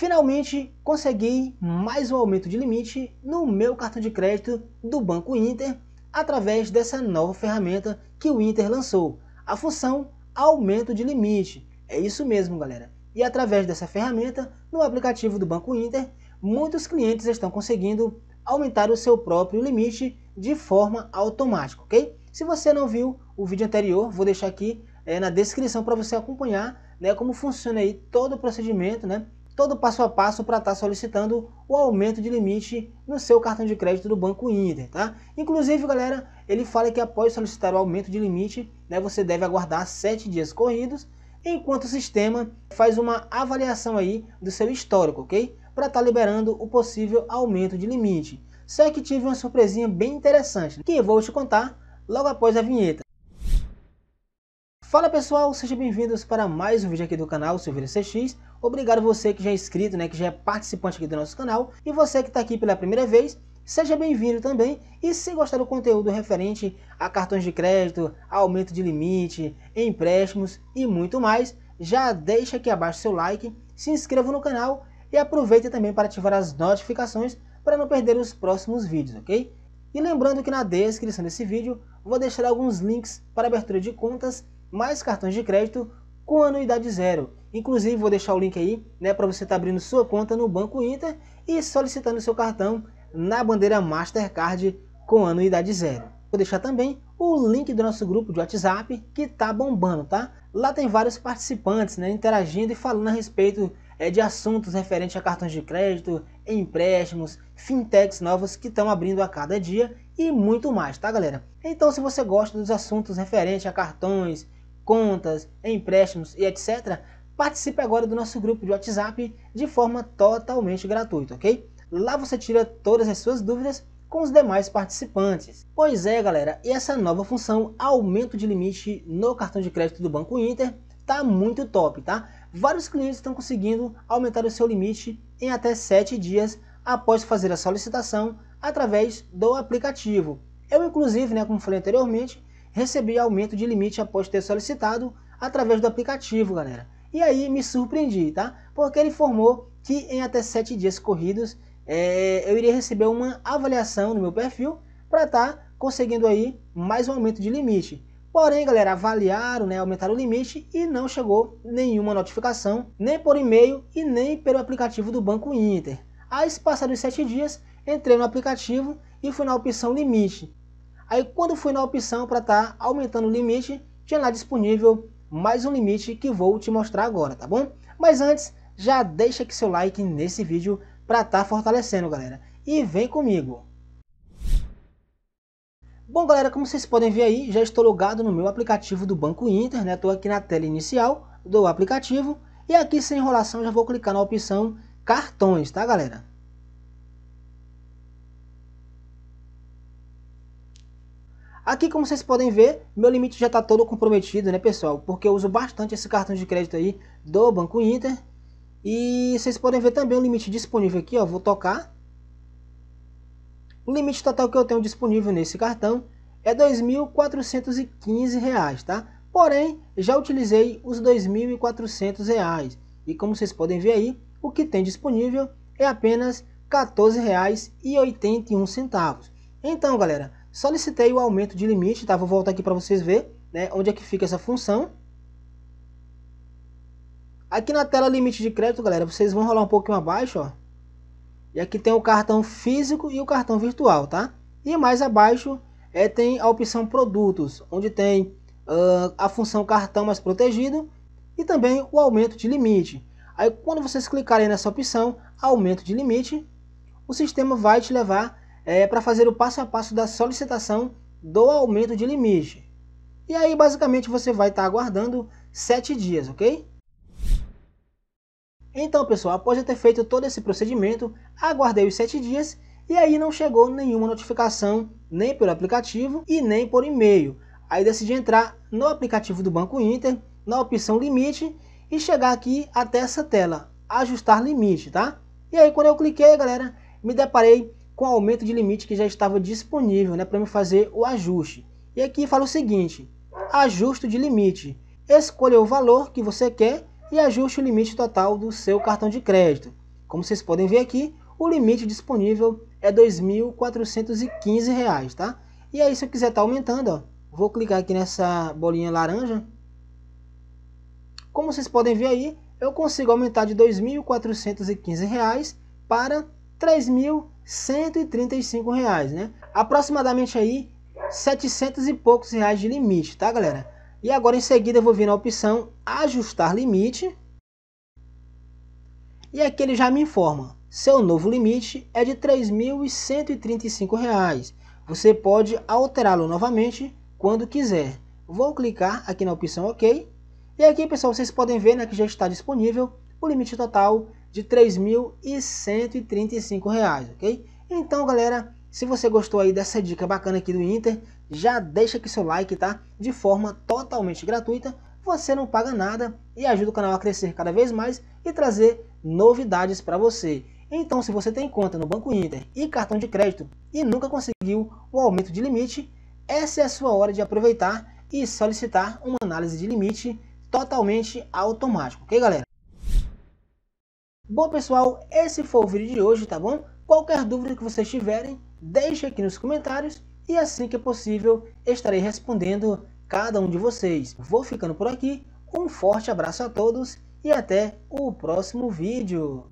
finalmente consegui mais um aumento de limite no meu cartão de crédito do Banco Inter através dessa nova ferramenta que o Inter lançou, a função aumento de limite. É isso mesmo, galera. E através dessa ferramenta, no aplicativo do Banco Inter, muitos clientes estão conseguindo aumentar o seu próprio limite de forma automática, ok? Se você não viu o vídeo anterior, vou deixar aqui é, na descrição para você acompanhar né, como funciona aí todo o procedimento, né? todo passo a passo para estar tá solicitando o aumento de limite no seu cartão de crédito do Banco Inter, tá? Inclusive, galera, ele fala que após solicitar o aumento de limite, né, você deve aguardar sete dias corridos, enquanto o sistema faz uma avaliação aí do seu histórico, ok? Para estar tá liberando o possível aumento de limite. Só que tive uma surpresinha bem interessante, né? que eu vou te contar logo após a vinheta. Fala pessoal, sejam bem-vindos para mais um vídeo aqui do canal Silveira CX, Obrigado você que já é inscrito, né, que já é participante aqui do nosso canal. E você que está aqui pela primeira vez, seja bem-vindo também. E se gostar do conteúdo referente a cartões de crédito, aumento de limite, empréstimos e muito mais, já deixa aqui abaixo seu like, se inscreva no canal e aproveite também para ativar as notificações para não perder os próximos vídeos, ok? E lembrando que na descrição desse vídeo vou deixar alguns links para abertura de contas, mais cartões de crédito com anuidade zero. Inclusive, vou deixar o link aí né, para você estar tá abrindo sua conta no Banco Inter e solicitando seu cartão na bandeira Mastercard com anuidade zero. Vou deixar também o link do nosso grupo de WhatsApp que tá bombando, tá? Lá tem vários participantes né, interagindo e falando a respeito é, de assuntos referentes a cartões de crédito, empréstimos, fintechs novos que estão abrindo a cada dia e muito mais, tá galera? Então se você gosta dos assuntos referentes a cartões, contas, empréstimos e etc., participe agora do nosso grupo de WhatsApp de forma totalmente gratuita, ok? Lá você tira todas as suas dúvidas com os demais participantes. Pois é, galera, e essa nova função, aumento de limite no cartão de crédito do Banco Inter, tá muito top, tá? Vários clientes estão conseguindo aumentar o seu limite em até 7 dias após fazer a solicitação através do aplicativo. Eu, inclusive, né, como falei anteriormente, recebi aumento de limite após ter solicitado através do aplicativo, galera. E aí me surpreendi, tá? Porque ele informou que em até 7 dias corridos é, eu iria receber uma avaliação no meu perfil para estar tá conseguindo aí mais um aumento de limite. Porém, galera, avaliaram, né, aumentaram o limite e não chegou nenhuma notificação, nem por e-mail e nem pelo aplicativo do Banco Inter. Aí, passados sete dias, entrei no aplicativo e fui na opção limite. Aí quando fui na opção para estar tá aumentando o limite, tinha lá disponível mais um limite que vou te mostrar agora, tá bom? Mas antes, já deixa aqui seu like nesse vídeo para estar tá fortalecendo, galera. E vem comigo! Bom, galera, como vocês podem ver aí, já estou logado no meu aplicativo do Banco Inter, né? Estou aqui na tela inicial do aplicativo e aqui, sem enrolação, já vou clicar na opção cartões, tá, galera? Aqui, como vocês podem ver, meu limite já está todo comprometido, né, pessoal? Porque eu uso bastante esse cartão de crédito aí do Banco Inter. E vocês podem ver também o limite disponível aqui, ó. Vou tocar. O limite total que eu tenho disponível nesse cartão é R$ 2.415, tá? Porém, já utilizei os R$ 2.400. E como vocês podem ver aí, o que tem disponível é apenas R$ 14,81. Então, galera, Solicitei o aumento de limite, tá? Vou voltar aqui para vocês verem né, onde é que fica essa função. Aqui na tela limite de crédito, galera, vocês vão rolar um pouquinho abaixo, ó. E aqui tem o cartão físico e o cartão virtual, tá? E mais abaixo é, tem a opção produtos, onde tem uh, a função cartão mais protegido e também o aumento de limite. Aí quando vocês clicarem nessa opção, aumento de limite, o sistema vai te levar é, para fazer o passo a passo da solicitação do aumento de limite. E aí, basicamente, você vai estar tá aguardando 7 dias, ok? Então, pessoal, após eu ter feito todo esse procedimento, aguardei os 7 dias e aí não chegou nenhuma notificação, nem pelo aplicativo e nem por e-mail. Aí decidi entrar no aplicativo do Banco Inter, na opção limite e chegar aqui até essa tela, ajustar limite, tá? E aí quando eu cliquei, galera, me deparei com o aumento de limite que já estava disponível né, para me fazer o ajuste. E aqui fala o seguinte, ajuste de limite. Escolha o valor que você quer e ajuste o limite total do seu cartão de crédito. Como vocês podem ver aqui, o limite disponível é R$ 2.415, tá? E aí, se eu quiser estar tá aumentando, ó, vou clicar aqui nessa bolinha laranja. Como vocês podem ver aí, eu consigo aumentar de R$ 2.415 para R$ 3.000. 135 reais, né? Aproximadamente aí 700 e poucos reais de limite, tá, galera? E agora em seguida eu vou vir na opção ajustar limite. E aqui ele já me informa, seu novo limite é de R$ reais. Você pode alterá-lo novamente quando quiser. Vou clicar aqui na opção OK. E aqui, pessoal, vocês podem ver né, que já está disponível o limite total de R$ 3.135, ok? Então, galera, se você gostou aí dessa dica bacana aqui do Inter, já deixa aqui seu like, tá? De forma totalmente gratuita, você não paga nada e ajuda o canal a crescer cada vez mais e trazer novidades para você. Então, se você tem conta no Banco Inter e cartão de crédito e nunca conseguiu o aumento de limite, essa é a sua hora de aproveitar e solicitar uma análise de limite totalmente automático, ok galera? Bom pessoal, esse foi o vídeo de hoje, tá bom? Qualquer dúvida que vocês tiverem, deixe aqui nos comentários e assim que possível estarei respondendo cada um de vocês. Vou ficando por aqui, um forte abraço a todos e até o próximo vídeo.